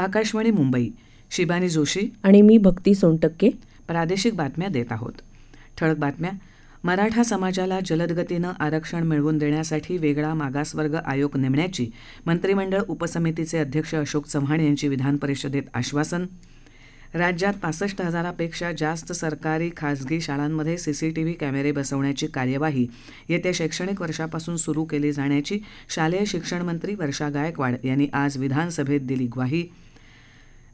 आकाशवाणी मुंबई शिबानी जोशी आणि मी भक्ती सोनटक्के प्रादेशिक बातम्या देत आहोत ठळक बातम्या मराठा समाजाला जलदगतीनं आरक्षण मिळवून देण्यासाठी वेगळा मागासवर्ग आयोग नेमण्याची मंत्रिमंडळ उपसमितीचे अध्यक्ष अशोक चव्हाण यांची विधान परिषदेत आश्वासन राज्यात पासष्ट हजारापेक्षा जास्त सरकारी खासगी शाळांमध्ये सीसीटीव्ही कॅमेरे बसवण्याची कार्यवाही येत्या शैक्षणिक वर्षापासून सुरू केली जाण्याची शालेय शिक्षण मंत्री वर्षा गायकवाड यांनी आज विधानसभेत दिली ग्वाही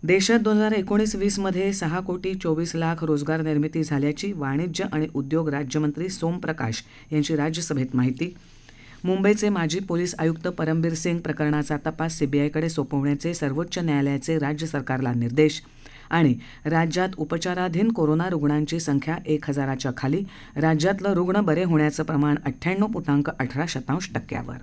देशात दोन हजार एकोणीस वीसमध्ये सहा कोटी चोवीस लाख रोजगार निर्मिती झाल्याची वाणिज्य आणि उद्योग राज्यमंत्री सोमप्रकाश यांची राज्यसभेत माहिती मुंबईचे माजी पोलीस आयुक्त परमबीर सिंग प्रकरणाचा तपास सीबीआयकडे सोपवण्याचे सर्वोच्च न्यायालयाचे राज्य सरकारला निर्देश आणि राज्यात उपचाराधीन कोरोना रुग्णांची संख्या एक हजाराच्या खाली राज्यातलं रुग्ण बरे होण्याचं प्रमाण अठ्ठ्याण्णव पूर्णांक अठरा शतांश टक्क्यावर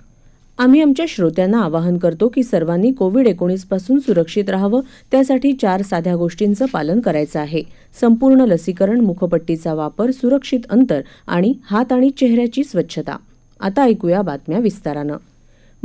आम्ही आमच्या श्रोत्यांना आवाहन करतो की सर्वांनी कोविड एकोणीसपासून सुरक्षित राहावं त्यासाठी चार साध्या गोष्टींचं पालन करायचं आहे संपूर्ण लसीकरण मुखपट्टीचा वापर सुरक्षित अंतर आणि हात आणि चेहऱ्याची स्वच्छता आता ऐकूया बातम्या विस्तारानं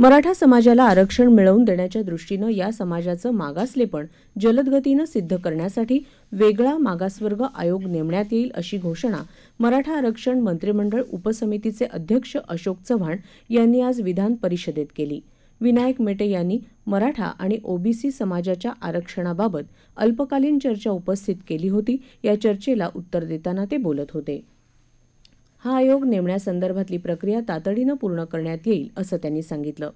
मराठा समाजाला आरक्षण मिळवून देण्याच्या दृष्टीनं या समाजाचं मागासलेपण जलदगतीनं सिद्ध करण्यासाठी वेगळा मागासवर्ग आयोग नेमण्यात येईल अशी घोषणा मराठा आरक्षण मंत्रिमंडळ उपसमितीचे अध्यक्ष अशोक चव्हाण यांनी आज विधान परिषदेत केली विनायक मेटे यांनी मराठा आणि ओबीसी समाजाच्या आरक्षणाबाबत अल्पकालीन चर्चा उपस्थित केली होती या चर्चेला उत्तर देताना ते बोलत होते हा आयोग नेमण्यासंदर्भातली प्रक्रिया तातडीनं पूर्ण करण्यात येईल असं त्यांनी सांगितलं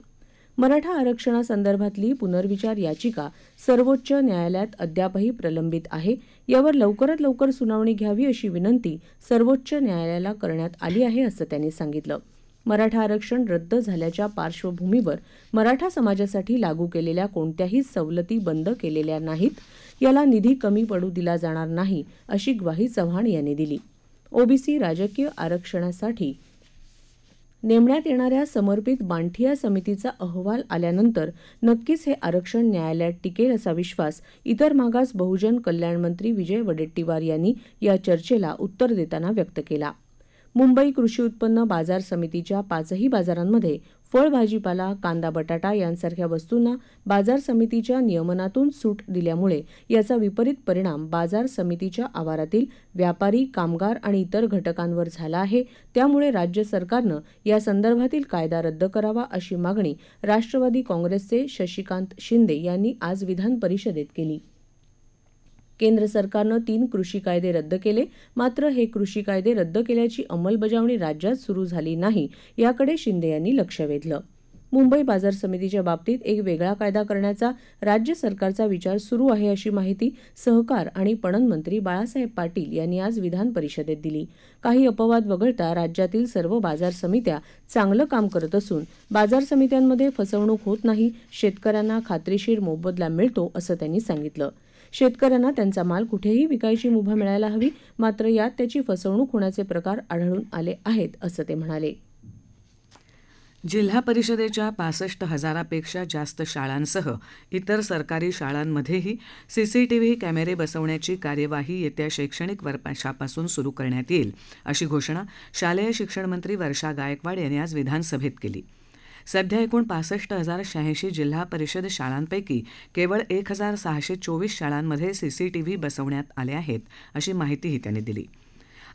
मराठा आरक्षणासंदर्भातली पुनर्विचार याचिका सर्वोच्च न्यायालयात अद्यापही प्रलंबित आहे यावर लवकरात लवकर सुनावणी घ्यावी अशी विनंती सर्वोच्च न्यायालयाला करण्यात आली आहे असं त्यांनी सांगितलं मराठा आरक्षण रद्द झाल्याच्या पार्श्वभूमीवर मराठा समाजासाठी लागू केलेल्या कोणत्याही सवलती बंद केलेल्या नाहीत याला निधी कमी पडू दिला जाणार नाही अशी ग्वाही चव्हाण यांनी दिली ओबीसी राजकीय आरक्षणासाठी नेमण्यात येणाऱ्या समर्पित बांठिया समितीचा अहवाल आल्यानंतर नक्कीच हे आरक्षण न्यायालयात टिकेल असा विश्वास इतर मागास बहुजन कल्याण मंत्री विजय वडेट्टीवार यांनी या चर्चेला उत्तर देताना व्यक्त केला मुंबई कृषी उत्पन्न बाजार समितीच्या पाचही बाजारांमध्ये फळ भाजीपाला कांदा बटाटा यांसारख्या वस्तूंना बाजार समितीच्या नियमनातून सूट दिल्यामुळे याचा विपरीत परिणाम बाजार समितीच्या आवारातील व्यापारी कामगार आणि इतर घटकांवर झाला आहे त्यामुळे राज्य सरकारनं या संदर्भातील कायदा रद्द करावा अशी मागणी राष्ट्रवादी काँग्रेसचे शशिकांत शिंदे यांनी आज विधान परिषदेत केली केंद्र सरकारनं तीन कृषी कायदे रद्द केले मात्र हे कृषी कायदे रद्द केल्याची अंमलबजावणी राज्यात सुरू झाली नाही याकडे शिंदे यांनी लक्ष वेधलं मुंबई बाजार समितीच्या बाबतीत एक वेगळा कायदा करण्याचा राज्य सरकारचा विचार सुरू आहे अशी माहिती सहकार आणि पणन मंत्री बाळासाहेब पाटील यांनी आज विधान परिषदेत दिली काही अपवाद वगळता राज्यातील सर्व बाजार समित्या चांगलं काम करत असून बाजार समित्यांमध्ये फसवणूक होत नाही शेतकऱ्यांना खात्रीशीर मोबदला मिळतो असं त्यांनी सांगितलं शेतकऱ्यांना त्यांचा माल कुठेही विकायची मुभा मिळायला हवी मात्र यात त्याची फसवणूक होण्याचे प्रकार आढळून आले आहेत असं ते म्हणाले जिल्हा परिषदेच्या पासष्ट हजारापेक्षा जास्त शाळांसह इतर सरकारी शाळांमध्येही सीसीटीव्ही कॅमेरे बसवण्याची कार्यवाही येत्या शैक्षणिक वर्षापासून सुरू करण्यात येईल अशी घोषणा शालेय शिक्षणमंत्री वर्षा गायकवाड यांनी आज विधानसभेत केली सध्या एकूण पासष्ट हजार शहाऐंशी जिल्हा परिषद शाळांपैकी केवळ एक हजार सहाशे चोवीस शाळांमध्ये सीसीटीव्ही बसवण्यात आले आहेत अशी माहितीही त्यांनी दिली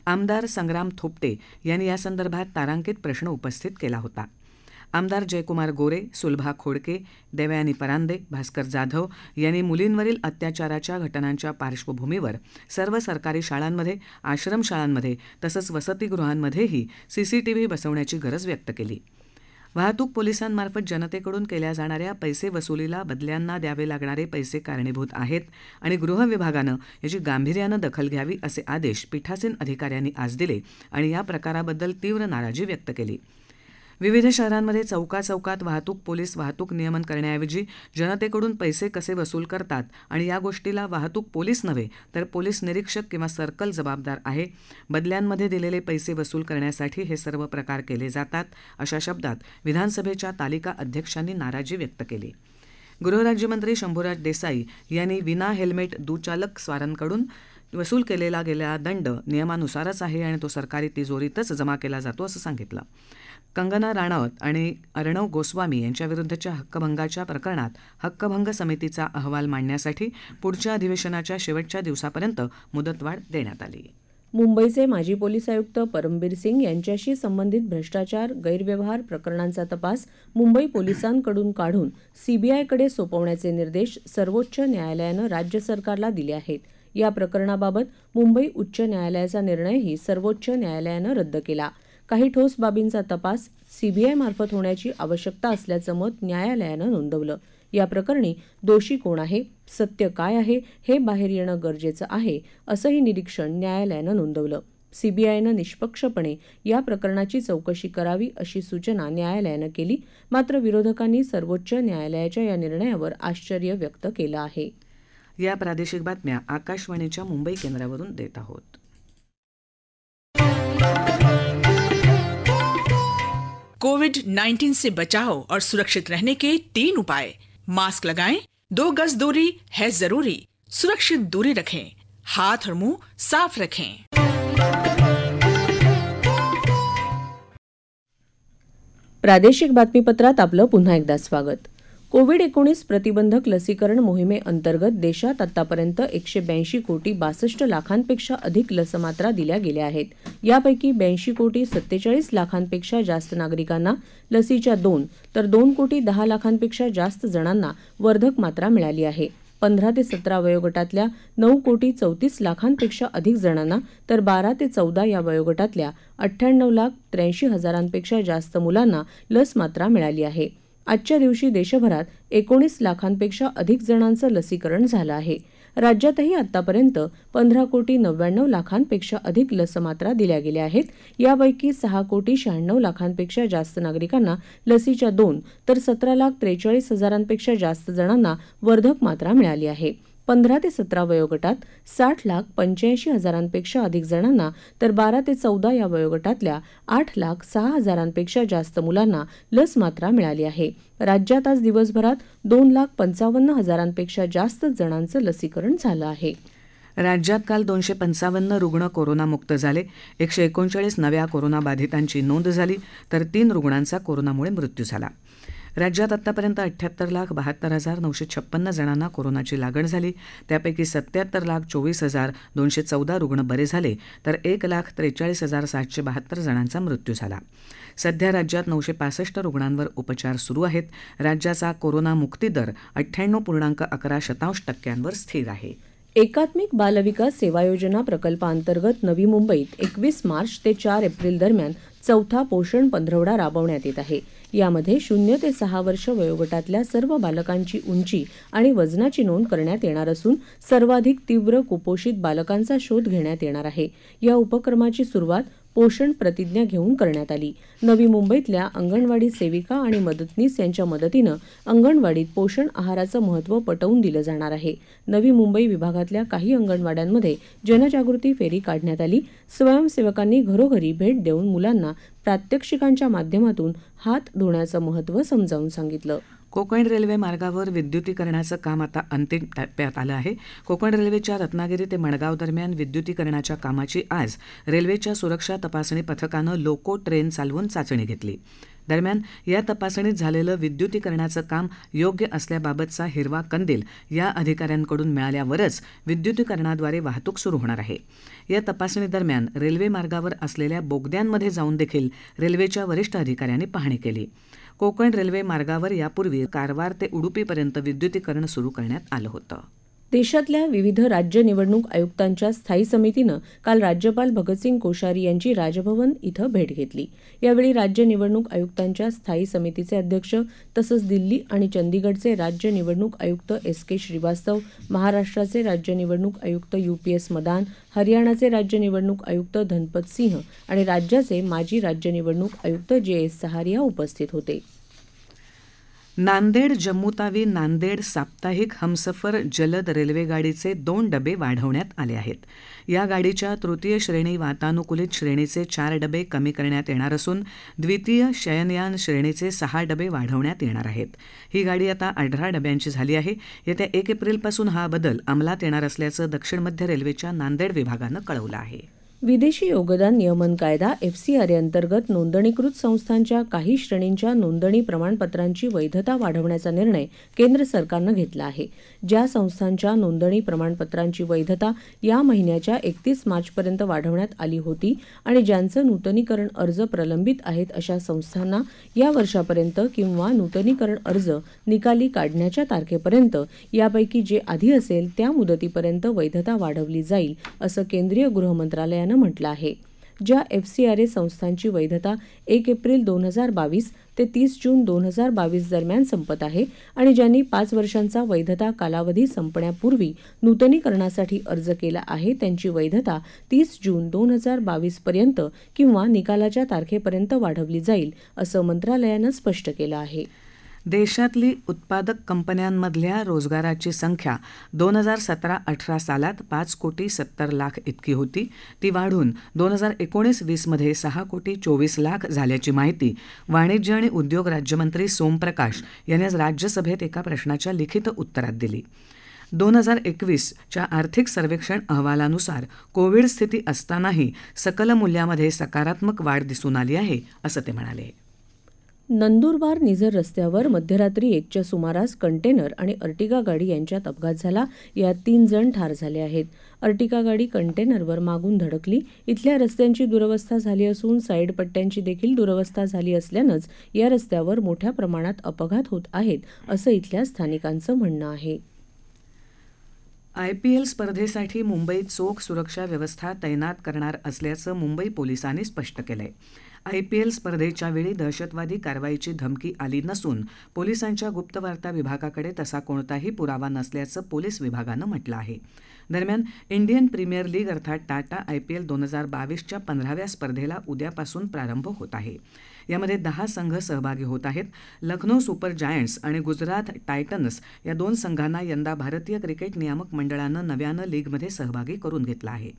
आमदार संग्राम थोपटे यांनी यासंदर्भात तारांकित प्रश्न उपस्थित केला होता आमदार जयकुमार गोरे सुलभा खोडके देवयानी परांदे भास्कर जाधव यांनी मुलींवरील अत्याचाराच्या घटनांच्या पार्श्वभूमीवर सर्व सरकारी शाळांमध्ये आश्रमशाळांमध्ये तसंच वसतिगृहांमध्येही सीसीटीव्ही बसवण्याची गरज व्यक्त केली वाहतूक पोलिसांमार्फत जनतेकडून केल्या जाणाऱ्या पैसे वसुलीला बदल्यांना द्यावे लागणारे पैसे कारणीभूत आहेत आणि गृह विभागानं याची गांभीर्यानं दखल घ्यावी असे आदेश पीठासीन अधिकाऱ्यांनी आज दिले आणि या प्रकाराबद्दल तीव्र नाराजी व्यक्त केली विविध शहरांमध्ये चौकाचौकात वाहतूक पोलीस वाहतूक नियमन करण्याऐवजी जनतेकडून पैसे कसे वसूल करतात आणि या गोष्टीला वाहतूक पोलीस नव्हे तर पोलीस निरीक्षक किंवा सर्कल जबाबदार आहे बदल्यांमध्ये दिलेले पैसे वसूल करण्यासाठी हे सर्व प्रकार केले जातात अशा शब्दात विधानसभेच्या तालिका अध्यक्षांनी नाराजी व्यक्त केली गृहराज्यमंत्री शंभूराज देसाई यांनी विना हेल्मेट दुचालक स्वारांकडून वसूल केलेला गेलेला दंड नियमानुसारच आहे आणि तो सरकारी तिजोरीतच जमा केला जातो असं सांगितलं कंगना राणावत आणि अर्णव गोस्वामी यांच्याविरुद्धच्या हक्कभंगाच्या प्रकरणात हक्कभंग समितीचा अहवाल मांडण्यासाठी पुढच्या अधिवेशनाच्या शेवटच्या दिवसापर्यंत मुदतवाढ देण्यात आली मुंबईचे माजी पोलीस आयुक्त परमबीर सिंग यांच्याशी संबंधित भ्रष्टाचार गैरव्यवहार प्रकरणांचा तपास मुंबई पोलिसांकडून काढून सीबीआयकडे सोपवण्याचे निर्देश सर्वोच्च न्यायालयानं राज्य सरकारला दिले आहेत या प्रकरणाबाबत मुंबई उच्च न्यायालयाचा निर्णयही सर्वोच्च न्यायालयानं रद्द केला काही ठोस बाबींचा तपास सीबीआयमार्फत होण्याची आवश्यकता असल्याचं मत न्यायालयानं नोंदवलं या प्रकरणी दोषी कोण आहे सत्य काय आहे हे बाहेर येणं गरजेचं आहे असंही निरीक्षण न्यायालयानं नोंदवलं सीबीआयनं निष्पक्षपणे या प्रकरणाची चौकशी करावी अशी सूचना न्यायालयानं केली मात्र विरोधकांनी सर्वोच्च न्यायालयाच्या या निर्णयावर आश्चर्य व्यक्त केलं आहे या प्रादेशिक बातम्या आकाशवाणीच्या मुंबई केंद्रावरून देत आहोत कोविड 19 से बचाव और सुरक्षित रहने के तीन उपाय मास्क लगाएं, दो गज दूरी है जरूरी सुरक्षित दूरी रखें हाथ और मुंह साफ रखें प्रादेशिक बातमीपत्रात आपलं पुन्हा एकदा स्वागत कोविड एकोणीस प्रतिबंधक लसीकरण मोहिमेअंतर्गत देशात आतापर्यंत एकशे ब्याऐंशी कोटी बासष्ट लाखांपेक्षा अधिक लसमात्रा दिल्या गेल्या आहेत यापैकी ब्याऐंशी कोटी सत्तेचाळीस लाखांपेक्षा जास्त नागरिकांना लसीच्या दोन तर दोन कोटी दहा लाखांपेक्षा जास्त जणांना वर्धक मात्रा मिळाली आहे पंधरा ते सतरा वयोगटातल्या नऊ कोटी चौतीस लाखांपेक्षा अधिक जणांना तर बारा ते चौदा या वयोगटातल्या अठ्ठ्याण्णव लाख त्र्याऐंशी हजारांपेक्षा जास्त मुलांना लस मात्रा मिळाली आहे आजच्या दिवशी देशभरात एकोणीस लाखांपेक्षा अधिक जणांचं लसीकरण झालं आहे राज्यातही आतापर्यंत पंधरा कोटी नव्याण्णव लाखांपेक्षा अधिक लसमात्रा दिल्या गेल्या आहेत यापैकी सहा कोटी शहाण्णव लाखांपेक्षा जास्त नागरिकांना लसीच्या दोन तर सतरा लाख त्रेचाळीस हजारांपेक्षा जास्त जणांना वर्धक मात्रा मिळाली आहे पंधरा ते सतरा वयोगटात साठ लाख पंच्याऐंशी हजारांपेक्षा अधिक जणांना तर बारा ते चौदा या वयोगटातल्या आठ लाख सहा हजारांपेक्षा जास्त मुलांना लस मात्रा मिळाली आहे राज्यात आज दिवसभरात दोन लाख पंचावन्न हजारांपेक्षा जास्त जणांचं लसीकरण झालं आहे राज्यात काल दोनशे पंचावन्न रुग्ण कोरोनामुक्त झाले एकशे एकोणचाळीस नव्या कोरोनाबाधितांची नोंद झाली तर तीन रुग्णांचा कोरोनामुळे मृत्यू झाला राज्यात आतापर्यंत अठ्याहत्तर लाख बहात्तर हजार नऊशे छप्पन्न जणांना कोरोनाची लागण झाली त्यापैकी सत्याहत्तर लाख चोवीस हजार दोनशे चौदा रुग्ण बरे झाले तर एक लाख त्रेचाळीस हजार सातशे बहात्तर जणांचा मृत्यू झाला सध्या राज्यात नऊशे पासष्ट रुग्णांवर उपचार सुरू आहेत राज्याचा कोरोनामुक्ती दर अठ्ठ्याण्णव पूर्णांक अकरा शतांश टक्क्यांवर स्थिर आहे एकात्मिक बालविकास सेवा योजना प्रकल्पांतर्गत नवी मुंबईत एकवीस मार्च ते चार एप्रिल दरम्यान चौथा पोषण पंधरवडा राबवण्यात येत आहे यामध्ये शून्य ते सहा वर्ष वयोगटातल्या सर्व बालकांची उंची आणि वजनाची नोंद करण्यात येणार असून सर्वाधिक तीव्र कुपोषित बालकांचा शोध घेण्यात येणार आहे या उपक्रमाची सुरुवात पोषण प्रतिज्ञा घेऊन करण्यात आली नवी मुंबईतल्या अंगणवाडी सेविका आणि मदतनीस यांच्या मदतीनं अंगणवाडीत पोषण आहाराचं महत्त्व पटवून दिलं जाणार आहे नवी मुंबई विभागातल्या काही अंगणवाड्यांमध्ये जनजागृती फेरी काढण्यात आली स्वयंसेवकांनी घरोघरी भेट देऊन मुलांना प्रात्यक्षिकांच्या माध्यमातून हात धुण्याचं महत्त्व समजावून सांगितलं कोकण रेल्वे मार्गावर विद्युतीकरणाचं काम आता अंतिम टप्प्यात आलं आहे कोकण रेल्वेच्या रत्नागिरी ते मडगाव दरम्यान विद्युतीकरणाच्या कामाची आज रेल्वेच्या सुरक्षा तपासणी पथकानं लोको ट्रेन चालवून चाचणी घेतली दरम्यान या तपासणीत झालेलं विद्युतीकरणाचं काम योग्य असल्याबाबतचा हिरवा कंदील या अधिकाऱ्यांकडून मिळाल्यावरच विद्युतीकरणाद्वारे वाहतूक सुरू होणार आहे या तपासणीदरम्यान रेल्वे मार्गावर असलेल्या बोगद्यांमध्ये जाऊन देखील रेल्वेच्या वरिष्ठ अधिकाऱ्यांनी पाहणी केली कोकण रेल्वे मार्गावर यापूर्वी कारवार ते उडुपीपर्यंत विद्युतीकरण सुरू करण्यात आलं होतं देशातल्या विविध राज्य निवडणूक आयुक्तांच्या स्थायी समितीनं काल राज्यपाल भगतसिंग कोश्यारी यांची राजभवन इथं भेट घेतली यावेळी राज्य निवडणूक आयुक्तांच्या स्थायी समितीचे अध्यक्ष तसंच दिल्ली आणि चंदीगडचे राज्य निवडणूक आयुक्त एस के श्रीवास्तव महाराष्ट्राचे राज्य निवडणूक आयुक्त यू पी एस मदान हरियाणाचे राज्य निवडणूक आयुक्त धनपत सिंह आणि राज्याचे माजी राज्य निवडणूक आयुक्त जे एस सहारिया उपस्थित होते नांदेड जम्मूतावी नांदेड साप्ताहिक हमसफर जलद रेल्वेगाडीचे दोन डबे वाढवण्यात आले आहेत या गाडीच्या तृतीय श्रेणी वातानुकूलित श्रेणीचे चार डबे कमी करण्यात येणार असून द्वितीय शयनयान श्रेणीचे सहा डबे वाढवण्यात येणार आहेत ही गाडी आता अठरा डब्यांची झाली आहे येत्या एक एप्रिलपासून हा बदल अंमलात येणार असल्याचं दक्षिण मध्य रेल्वेच्या नांदेड विभागानं कळवलं आहे विदेशी योगदान नियमन कायदा एफसीआरए अंतर्गत नोंदणीकृत संस्थांच्या काही श्रेणींच्या नोंदणी प्रमाणपत्रांची वैधता वाढवण्याचा निर्णय केंद्र सरकारनं घेतला आहे ज्या संस्थांच्या नोंदणी प्रमाणपत्रांची वैधता या महिन्याच्या एकतीस मार्चपर्यंत वाढवण्यात आली होती आणि ज्यांचं नूतनीकरण अर्ज प्रलंबित आहेत अशा संस्थांना या वर्षापर्यंत किंवा नूतनीकरण अर्ज निकाली काढण्याच्या तारखेपर्यंत यापैकी जे आधी असेल त्या मुदतीपर्यंत वैधता वाढवली जाईल असं केंद्रीय गृहमंत्रालयानं न्यायालयानं म्हटलं आहे ज्या एफ संस्थांची वैधता एक एप्रिल दोन हजार बावीस ते तीस जून दोन हजार बावीस दरम्यान संपत आहे आणि ज्यांनी पाच वर्षांचा वैधता कालावधी संपण्यापूर्वी नूतनीकरणासाठी अर्ज केला आहे त्यांची वैधता तीस जून दोन हजार बावीसपर्यंत किंवा निकालाच्या तारखेपर्यंत वाढवली जाईल असं मंत्रालयानं स्पष्ट केलं आहे देशातली उत्पादक कंपन्यांमधल्या रोजगाराची संख्या दोन हजार सतरा अठरा सालात पाच कोटी सत्तर लाख इतकी होती ती वाढून दोन हजार एकोणीस वीसमध्ये सहा कोटी चोवीस लाख झाल्याची माहिती वाणिज्य आणि उद्योग राज्यमंत्री सोमप्रकाश यांनी आज राज्यसभेत एका प्रश्नाच्या लिखित उत्तरात दिली दोन हजार एकवीसच्या आर्थिक सर्वेक्षण अहवालानुसार कोविड स्थिती असतानाही सकल मूल्यामध्ये सकारात्मक वाढ दिसून आली आहे असं ते म्हणाले नंदुरबार निझर रस्त्यावर मध्यरात्री एकच्या सुमारास कंटेनर आणि अर्टिगा गाडी यांच्यात अपघात झाला यात तीन जण ठार झाले आहेत अर्टिका गाडी कंटेनरवर मागून धडकली इथल्या रस्त्यांची दुरवस्था झाली असून साईड पट्ट्यांची देखील दुरवस्था झाली असल्यानंच या रस्त्यावर मोठ्या प्रमाणात अपघात होत आहेत असं इथल्या स्थानिकांचं म्हणणं आहे आयपीएल स्पर्धेसाठी मुंबईत चोख सुरक्षा व्यवस्था तैनात करणार असल्याचं मुंबई पोलिसांनी स्पष्ट केलं आहे आयपीएल स्पर्धेच्या वेळी दहशतवादी कारवाईची धमकी आली नसून पोलिसांच्या गुप्तवार्ता विभागाकडे तसा कोणताही पुरावा नसल्याचं पोलीस विभागानं म्हटलं आहे दरम्यान इंडियन प्रीमियर लीग अर्थात टाटा आयपीएल दोन हजार बावीसच्या पंधराव्या स्पर्धेला उद्यापासून प्रारंभ होत आहे यामध्ये दहा संघ सहभागी होत आहेत लखनौ सुपर जायंट्स आणि गुजरात टायटन्स या दोन संघांना यंदा भारतीय क्रिकेट नियामक मंडळानं नव्यानं लीगमध्ये सहभागी करून घेतला आहे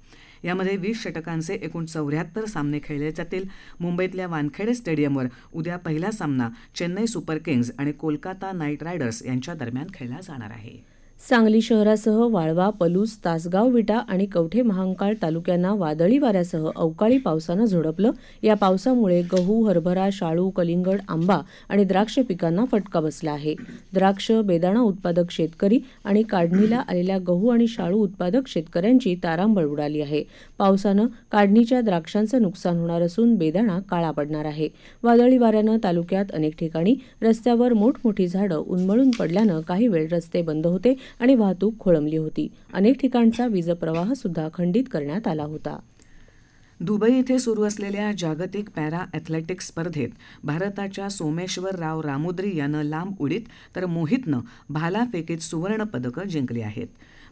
यामध्ये वीस षटकांचे एकूण चौऱ्याहत्तर सामने खेळले जातील मुंबईतल्या वानखेडे स्टेडियमवर उद्या पहिला सामना चेन्नई सुपर किंग्ज आणि कोलकाता नाईट रायडर्स यांच्या दरम्यान खेळला जाणार आहे सांगली शहरासह वाळवा पलूस तासगाव विटा आणि कवठे महांकाळ तालुक्यांना वादळी वाऱ्यासह अवकाळी पावसानं झोडपलं या पावसामुळे गहू हरभरा शाळू कलिंगड आंबा आणि द्राक्ष पिकांना फटका बसला आहे द्राक्ष बेदाणा उत्पादक शेतकरी आणि काढणीला आलेल्या गहू आणि शाळू उत्पादक शेतकऱ्यांची तारांबळ उडाली आहे पावसानं काढणीच्या द्राक्षांचं नुकसान होणार असून बेदाणा काळा पडणार आहे वादळी वाऱ्यानं तालुक्यात अनेक ठिकाणी रस्त्यावर मोठमोठी झाडं उन्मळून पडल्यानं काही वेळ रस्ते बंद होते आणि वाहतूक खोळंबली होती अनेक ठिकाणचा वीजप्रवाह सुद्धा खंडित करण्यात आला होता दुबई इथे सुरू असलेल्या जागतिक पॅरा अॅथलेटिक्स स्पर्धेत भारताच्या सोमेश्वर राव रामुद्री यानं लांब उडीत तर मोहितनं सुवर्ण सुवर्णपदकं जिंकली आहेत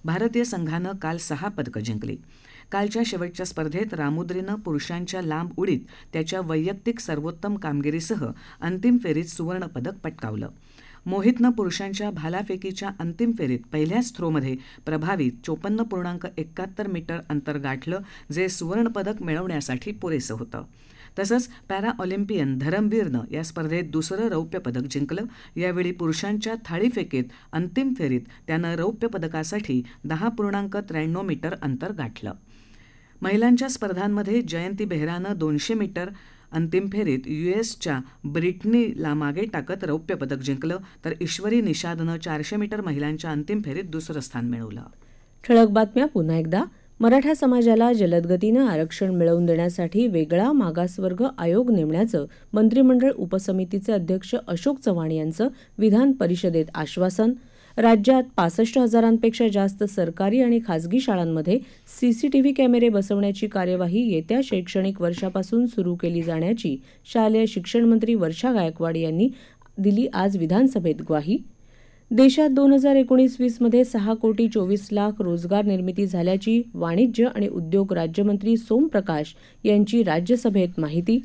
भारतीय संघानं काल सहा पदकं जिंकली कालच्या शेवटच्या स्पर्धेत रामुद्रीनं पुरुषांच्या लांब उडीत त्याच्या वैयक्तिक सर्वोत्तम कामगिरीसह अंतिम फेरीत सुवर्णपदक पटकावलं मोहितनं पुरुषांच्या भालाफेकीच्या अंतिम फेरीत पहिल्याच थ्रोमध्ये प्रभावी चोपन्न पूर्णांक एकाहत्तर मीटर अंतर गाठलं जे सुवर्णपदक मिळवण्यासाठी पुरेसं होतं तसंच पॅरा ऑलिम्पियन धरमवीरनं या स्पर्धेत दुसरं रौप्य पदक जिंकलं यावेळी पुरुषांच्या थाळीफेकीत अंतिम फेरीत त्यानं रौप्य पदकासाठी दहा पूर्णांक त्र्याण्णव मीटर अंतर गाठलं महिलांच्या स्पर्धांमध्ये जयंती बेहरानं दोनशे मीटर अंतिम फेरीत युएसच्या ब्रिटनीला मागे टाकत पदक जिंकलं तर ईश्वरी निषादनं चारशे मीटर महिलांच्या अंतिम फेरीत दुसरं स्थान मिळवलं ठळक बातम्या पुन्हा एकदा मराठा समाजाला जलदगतीनं आरक्षण मिळवून देण्यासाठी वेगळा मागासवर्ग आयोग नेमण्याचं मंत्रिमंडळ उपसमितीचे अध्यक्ष अशोक चव्हाण यांचं विधान परिषदेत आश्वासन राज्यात पासष्ट हजारांपेक्षा जास्त सरकारी आणि खाजगी शाळांमध्ये सीसीटीव्ही कॅमेरे बसवण्याची कार्यवाही येत्या शैक्षणिक वर्षापासून सुरू केली जाण्याची शालेय शिक्षण मंत्री वर्षा गायकवाड यांनी दिली आज विधानसभेत ग्वाही देशात दोन हजार एकोणीस वीसमध्ये सहा कोटी चोवीस लाख रोजगार निर्मिती झाल्याची वाणिज्य आणि उद्योग राज्यमंत्री सोमप्रकाश यांची राज्यसभेत माहिती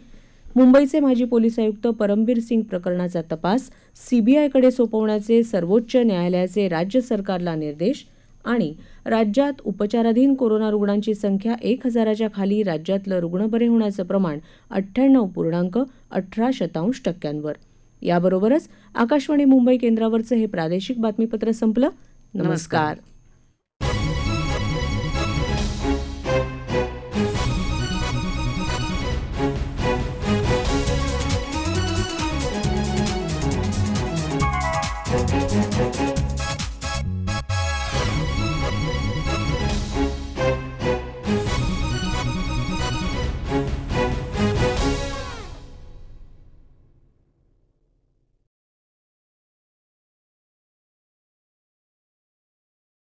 मुंबईचे माजी पोलीस आयुक्त परमबीर सिंग प्रकरणाचा तपास सीबीआयकडे सोपवण्याचे सर्वोच्च न्यायालयाचे राज्य सरकारला निर्देश आणि राज्यात उपचाराधीन कोरोना रुग्णांची संख्या एक हजाराच्या खाली राज्यातलं रुग्ण बरे होण्याचं प्रमाण अठ्ठ्याण्णव पूर्णांक अठरा शतांश टक्क्यांवर याबरोबरच आकाशवाणी मुंबई केंद्रावरचं हे प्रादेशिक बातमीपत्र संपलं नमस्कार